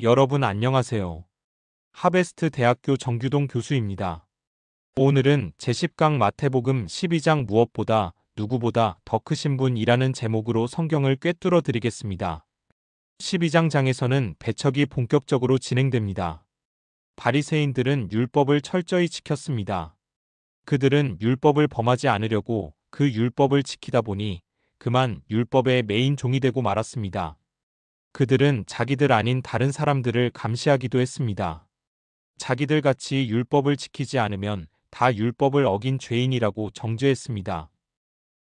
여러분 안녕하세요. 하베스트 대학교 정규동 교수입니다. 오늘은 제10강 마태복음 12장 무엇보다 누구보다 더 크신 분이라는 제목으로 성경을 꿰뚫어 드리겠습니다. 12장 장에서는 배척이 본격적으로 진행됩니다. 바리새인들은 율법을 철저히 지켰습니다. 그들은 율법을 범하지 않으려고 그 율법을 지키다 보니 그만 율법의 메인 종이 되고 말았습니다. 그들은 자기들 아닌 다른 사람들을 감시하기도 했습니다. 자기들 같이 율법을 지키지 않으면 다 율법을 어긴 죄인이라고 정죄했습니다.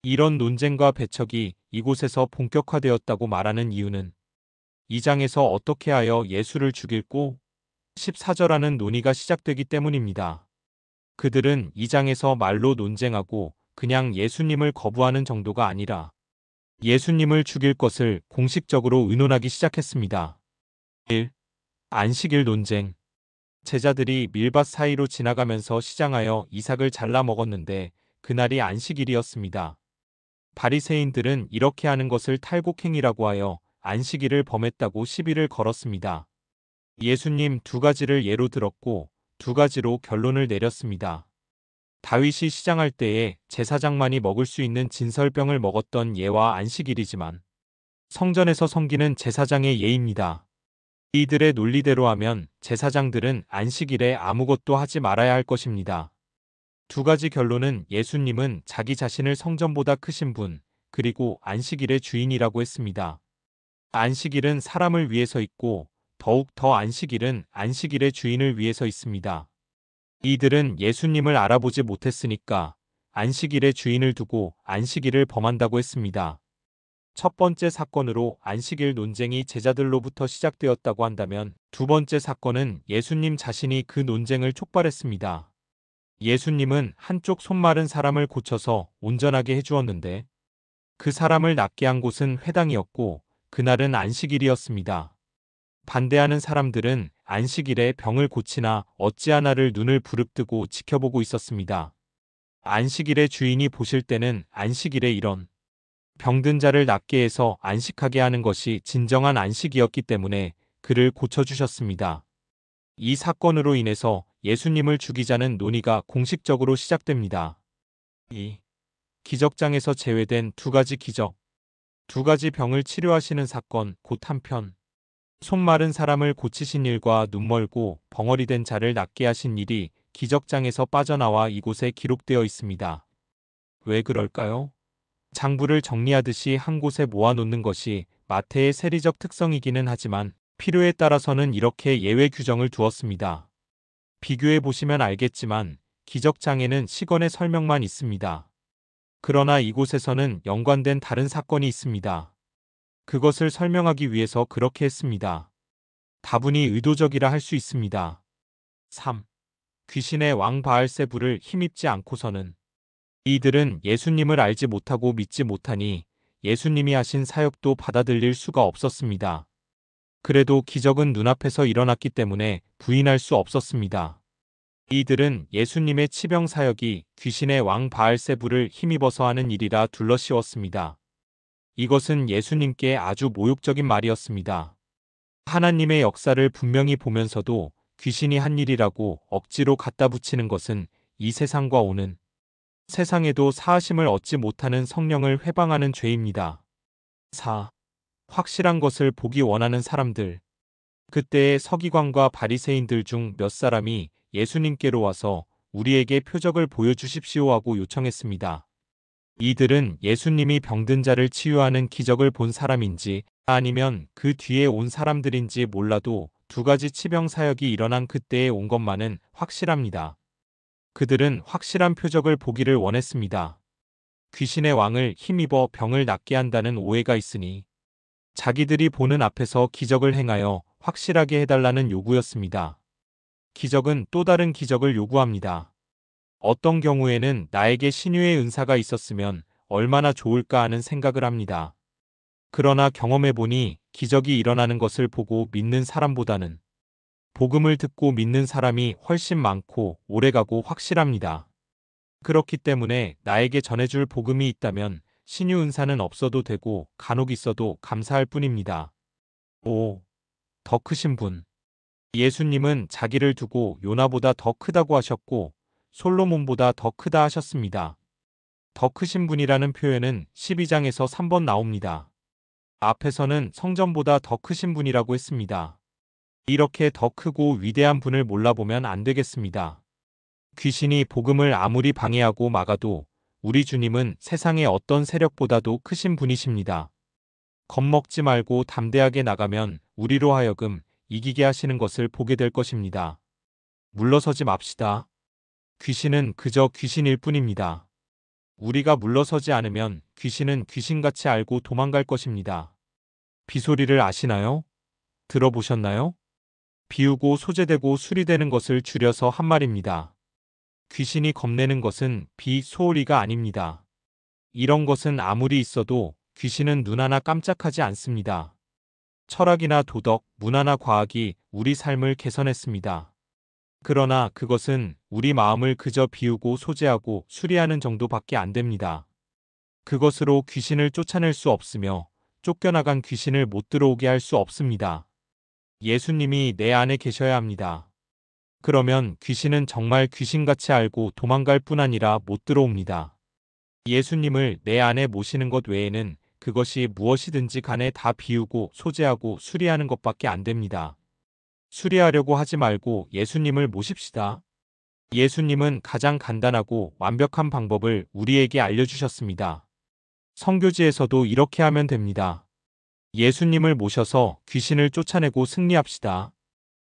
이런 논쟁과 배척이 이곳에서 본격화되었다고 말하는 이유는 이 장에서 어떻게 하여 예수를 죽일고 14절하는 논의가 시작되기 때문입니다. 그들은 이 장에서 말로 논쟁하고 그냥 예수님을 거부하는 정도가 아니라 예수님을 죽일 것을 공식적으로 의논하기 시작했습니다. 1. 안식일 논쟁 제자들이 밀밭 사이로 지나가면서 시장하여 이삭을 잘라 먹었는데 그날이 안식일이었습니다. 바리새인들은 이렇게 하는 것을 탈곡행이라고 하여 안식일을 범했다고 시비를 걸었습니다. 예수님 두 가지를 예로 들었고 두 가지로 결론을 내렸습니다. 다윗이 시장할 때에 제사장만이 먹을 수 있는 진설병을 먹었던 예와 안식일이지만 성전에서 섬기는 제사장의 예입니다. 이들의 논리대로 하면 제사장들은 안식일에 아무것도 하지 말아야 할 것입니다. 두 가지 결론은 예수님은 자기 자신을 성전보다 크신 분, 그리고 안식일의 주인이라고 했습니다. 안식일은 사람을 위해서 있고 더욱 더 안식일은 안식일의 주인을 위해서 있습니다. 이들은 예수님을 알아보지 못했으니까 안식일의 주인을 두고 안식일을 범한다고 했습니다. 첫 번째 사건으로 안식일 논쟁이 제자들로부터 시작되었다고 한다면 두 번째 사건은 예수님 자신이 그 논쟁을 촉발했습니다. 예수님은 한쪽 손마른 사람을 고쳐서 온전하게 해주었는데 그 사람을 낫게 한 곳은 회당이었고 그날은 안식일이었습니다. 반대하는 사람들은 안식일에 병을 고치나 어찌하나를 눈을 부릅뜨고 지켜보고 있었습니다. 안식일의 주인이 보실 때는 안식일에 이런 병든 자를 낫게 해서 안식하게 하는 것이 진정한 안식이었기 때문에 그를 고쳐주셨습니다. 이 사건으로 인해서 예수님을 죽이자는 논의가 공식적으로 시작됩니다. 2. 기적장에서 제외된 두 가지 기적, 두 가지 병을 치료하시는 사건, 곧 한편 속마른 사람을 고치신 일과 눈멀고 벙어리된 자를 낫게 하신 일이 기적장에서 빠져나와 이곳에 기록되어 있습니다. 왜 그럴까요? 장부를 정리하듯이 한 곳에 모아놓는 것이 마태의 세리적 특성이기는 하지만 필요에 따라서는 이렇게 예외 규정을 두었습니다. 비교해 보시면 알겠지만 기적장에는 시건의 설명만 있습니다. 그러나 이곳에서는 연관된 다른 사건이 있습니다. 그것을 설명하기 위해서 그렇게 했습니다. 다분히 의도적이라 할 수 있습니다. 3. 귀신의 왕 바알세부를 힘입지 않고서는 이들은 예수님을 알지 못하고 믿지 못하니 예수님이 하신 사역도 받아들일 수가 없었습니다. 그래도 기적은 눈앞에서 일어났기 때문에 부인할 수 없었습니다. 이들은 예수님의 치병 사역이 귀신의 왕 바알세부를 힘입어서 하는 일이라 둘러씌웠습니다. 이것은 예수님께 아주 모욕적인 말이었습니다. 하나님의 역사를 분명히 보면서도 귀신이 한 일이라고 억지로 갖다 붙이는 것은 이 세상과 오는 세상에도 사하심을 얻지 못하는 성령을 회방하는 죄입니다. 4. 확실한 것을 보기 원하는 사람들. 그때의 서기관과 바리새인들 중 몇 사람이 예수님께로 와서 우리에게 표적을 보여주십시오 하고 요청했습니다. 이들은 예수님이 병든 자를 치유하는 기적을 본 사람인지 아니면 그 뒤에 온 사람들인지 몰라도 두 가지 치병 사역이 일어난 그때에 온 것만은 확실합니다. 그들은 확실한 표적을 보기를 원했습니다. 귀신의 왕을 힘입어 병을 낫게 한다는 오해가 있으니 자기들이 보는 앞에서 기적을 행하여 확실하게 해달라는 요구였습니다. 기적은 또 다른 기적을 요구합니다. 어떤 경우에는 나에게 신유의 은사가 있었으면 얼마나 좋을까 하는 생각을 합니다. 그러나 경험해보니 기적이 일어나는 것을 보고 믿는 사람보다는 복음을 듣고 믿는 사람이 훨씬 많고 오래가고 확실합니다. 그렇기 때문에 나에게 전해줄 복음이 있다면 신유 은사는 없어도 되고 간혹 있어도 감사할 뿐입니다. 5. 더 크신 분 예수님은 자기를 두고 요나보다 더 크다고 하셨고 솔로몬보다 더 크다 하셨습니다. 더 크신 분이라는 표현은 12장에서 3번 나옵니다. 앞에서는 성전보다 더 크신 분이라고 했습니다. 이렇게 더 크고 위대한 분을 몰라보면 안 되겠습니다. 귀신이 복음을 아무리 방해하고 막아도 우리 주님은 세상의 어떤 세력보다도 크신 분이십니다. 겁먹지 말고 담대하게 나가면 우리로 하여금 이기게 하시는 것을 보게 될 것입니다. 물러서지 맙시다. 귀신은 그저 귀신일 뿐입니다. 우리가 물러서지 않으면 귀신은 귀신같이 알고 도망갈 것입니다. 비소리를 아시나요? 들어보셨나요? 비우고 소재되고 수리되는 것을 줄여서 한 말입니다. 귀신이 겁내는 것은 비소리가 아닙니다. 이런 것은 아무리 있어도 귀신은 눈 하나 깜짝하지 않습니다. 철학이나 도덕, 문화나 과학이 우리 삶을 개선했습니다. 그러나 그것은 우리 마음을 그저 비우고 소재하고 수리하는 정도밖에 안 됩니다. 그것으로 귀신을 쫓아낼 수 없으며 쫓겨나간 귀신을 못 들어오게 할 수 없습니다. 예수님이 내 안에 계셔야 합니다. 그러면 귀신은 정말 귀신같이 알고 도망갈 뿐 아니라 못 들어옵니다. 예수님을 내 안에 모시는 것 외에는 그것이 무엇이든지 간에 다 비우고 소재하고 수리하는 것밖에 안 됩니다. 수리하려고 하지 말고 예수님을 모십시다. 예수님은 가장 간단하고 완벽한 방법을 우리에게 알려주셨습니다. 성교지에서도 이렇게 하면 됩니다. 예수님을 모셔서 귀신을 쫓아내고 승리합시다.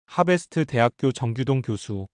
하베스트 대학교 정규동 교수